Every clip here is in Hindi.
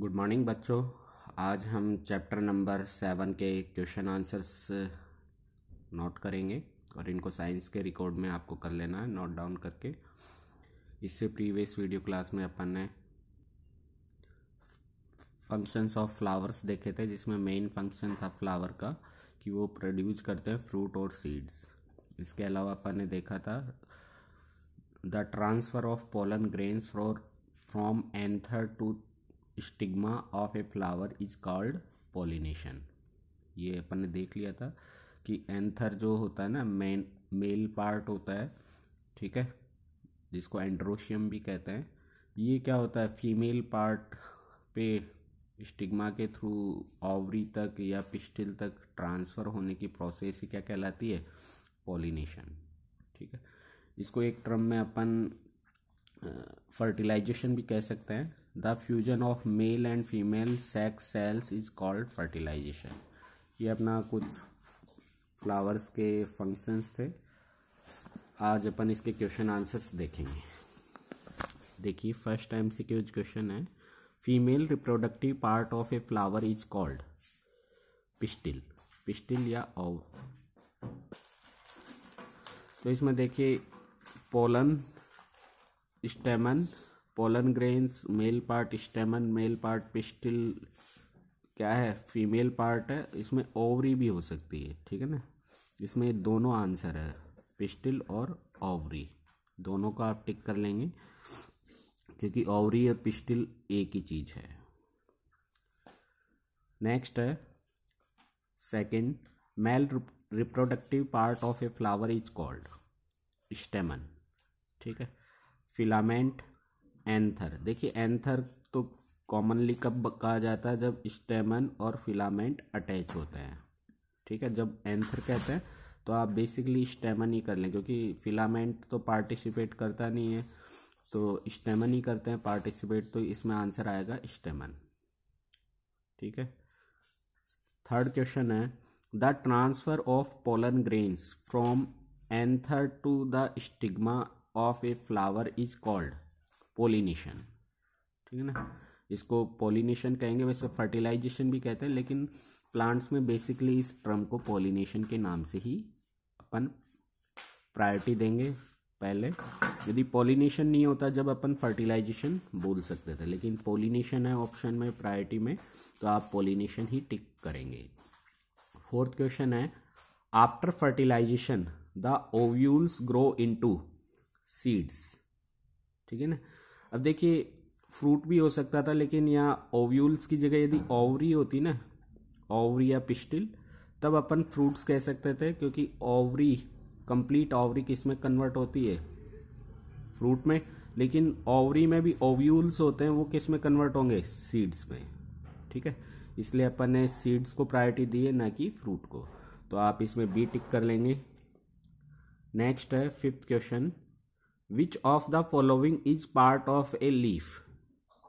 गुड मॉर्निंग बच्चों आज हम चैप्टर नंबर सेवन के क्वेश्चन आंसर्स नोट करेंगे और इनको साइंस के रिकॉर्ड में आपको कर लेना है नोट डाउन करके इससे प्रीवियस वीडियो क्लास में अपन ने फंक्शंस ऑफ फ्लावर्स देखे थे जिसमें मेन फंक्शन था फ्लावर का कि वो प्रोड्यूस करते हैं फ्रूट और सीड्स इसके अलावा अपन ने देखा था the transfer of pollen grains from anther to stigma of a flower is called pollination ये अपन ने देख लिया था कि एंथर जो होता है ना मेन मेल पार्ट होता है ठीक है जिसको एंड्रोशियम भी कहते हैं ये क्या होता है फीमेल पार्ट पे स्टिग्मा के थ्रू ओवरी तक या पिस्टिल तक ट्रांसफ़र होने की प्रोसेस ही क्या कहलाती है पॉलिनेशन ठीक है इसको एक ट्रम में अपन फर्टिलाइजेशन भी कह सकते हैं the fusion of male and female sex cells is called fertilisation ये अपना कुछ फ्लावर्स के फंक्शंस थे आज अपन इसके क्वेश्चन आंसर्स देखेंगे देखिए फर्स्ट टाइम से क्वेश्चन है female reproductive part of a flower is called pistil pistil या ओव तो इसमें देखिए pollen stamen pollen grains male part stamen male part pistil क्या है फीमेल पार्ट है इसमें ओवरी भी हो सकती है ठीक है ना इसमें दोनों आंसर है पिस्टिल और ओवरी दोनों का आप टिक कर लेंगे क्योंकि ओवरी और पिस्टिल एक ही चीज़ है नेक्स्ट है second male reproductive part of a flower is called stamen ठीक है फिलामेंट एंथर देखिए एंथर तो कॉमनली कब कहा जाता है जब स्टेमन और फिलामेंट अटैच होते हैं ठीक है जब एंथर कहते हैं तो आप बेसिकली स्टेमन ही कर लें क्योंकि फिलामेंट तो पार्टिसिपेट करता नहीं है तो स्टेमन ही करते हैं पार्टिसिपेट तो इसमें आंसर आएगा स्टेमन ठीक है थर्ड क्वेश्चन है the transfer of pollen grains from anther to the stigma of a flower is called pollination ठीक है ना इसको पोलिनेशन कहेंगे वैसे फर्टिलाइजेशन भी कहते हैं लेकिन प्लांट्स में बेसिकली इस ट्रम को पोलिनेशन के नाम से ही अपन प्रायोरिटी देंगे पहले यदि पोलिनेशन नहीं होता जब अपन फर्टिलाइजेशन बोल सकते थे लेकिन पोलिनेशन है ऑप्शन में प्रायोरिटी में तो आप पोलिनेशन ही टिक करेंगे फोर्थ क्वेश्चन है after fertilization the ovules grow into seeds ठीक है ना अब देखिए फ्रूट भी हो सकता था लेकिन यहाँ ओव्यूल्स की जगह यदि ओवरी होती ना ओवरी या पिस्टिल तब अपन फ्रूट्स कह सकते थे क्योंकि ओवरी कंप्लीट ओवरी किस में कन्वर्ट होती है फ्रूट में लेकिन ओवरी में भी ओव्यूल्स होते हैं वो किस में कन्वर्ट होंगे सीड्स में ठीक है इसलिए अपन ने सीड्स को प्रायोरिटी दी है ना कि फ्रूट को तो आप इसमें बी टिक कर लेंगे नेक्स्ट है fifth question which of the following is part of a leaf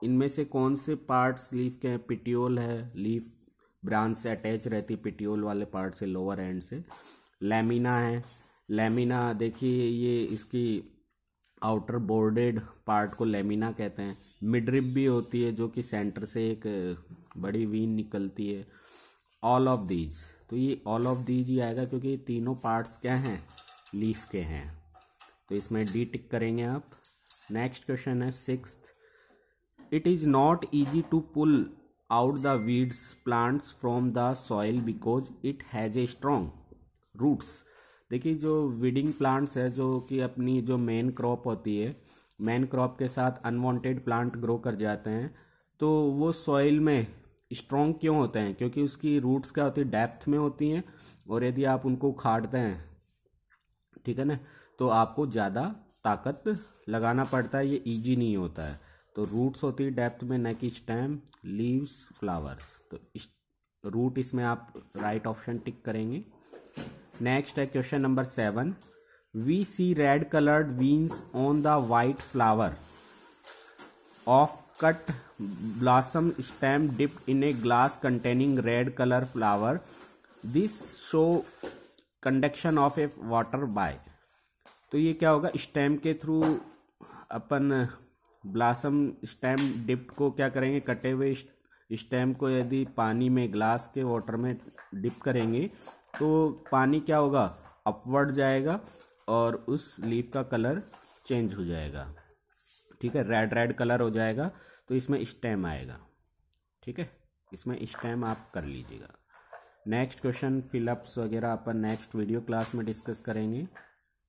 इनमें से कौन से पार्ट्स लीफ के हैं पिटियोल है लीफ ब्रांच से अटैच रहती है पिटियोल वाले पार्ट से लोअर एंड से लेमिना है लेमिना देखिए ये इसकी आउटर बोर्डेड पार्ट को लेमिना कहते हैं मिडरिप भी होती है जो कि सेंटर से एक बड़ी वीन निकलती है ऑल ऑफ दीज तो ये ऑल ऑफ दीज ही आएगा क्योंकि तीनों पार्ट्स क्या हैं लीफ के हैं तो इसमें डी टिक करेंगे आप नेक्स्ट क्वेश्चन है six it is not easy to pull out the weeds plants from the soil because it has a strong roots देखिए जो वीडिंग प्लांट्स है जो कि अपनी जो मेन क्रॉप होती है मेन क्रॉप के साथ अनवांटेड प्लांट ग्रो कर जाते हैं तो वो सॉइल में स्ट्रॉन्ग क्यों होते हैं क्योंकि उसकी रूट्स क्या होती है डेप्थ में होती हैं और यदि आप उनको उखाड़ते हैं ठीक है ना तो आपको ज़्यादा ताकत लगाना पड़ता है ये इजी नहीं होता है तो रूट्स होती है डेप्थ में न स्टैम स्टेम लीव्स फ्लावर्स तो इस रूट इसमें आप राइट ऑप्शन टिक करेंगे नेक्स्ट है question number seven we see red coloured veins on the white flower of cut blossom stem dip in a glass containing red colour flower this show conduction of a water by तो ये क्या होगा स्टेम के थ्रू अपन ब्लासम स्टेम डिप को क्या करेंगे कटे हुए स्टेम को यदि पानी में ग्लास के वाटर में डिप करेंगे तो पानी क्या होगा अपवर्ड जाएगा और उस लीफ का कलर चेंज हो जाएगा ठीक है रेड रेड कलर हो जाएगा तो इसमें स्टेम आएगा ठीक है इसमें स्टेम आप कर लीजिएगा नेक्स्ट क्वेश्चन फिलअप्स वगैरह अपन नेक्स्ट वीडियो क्लास में डिस्कस करेंगे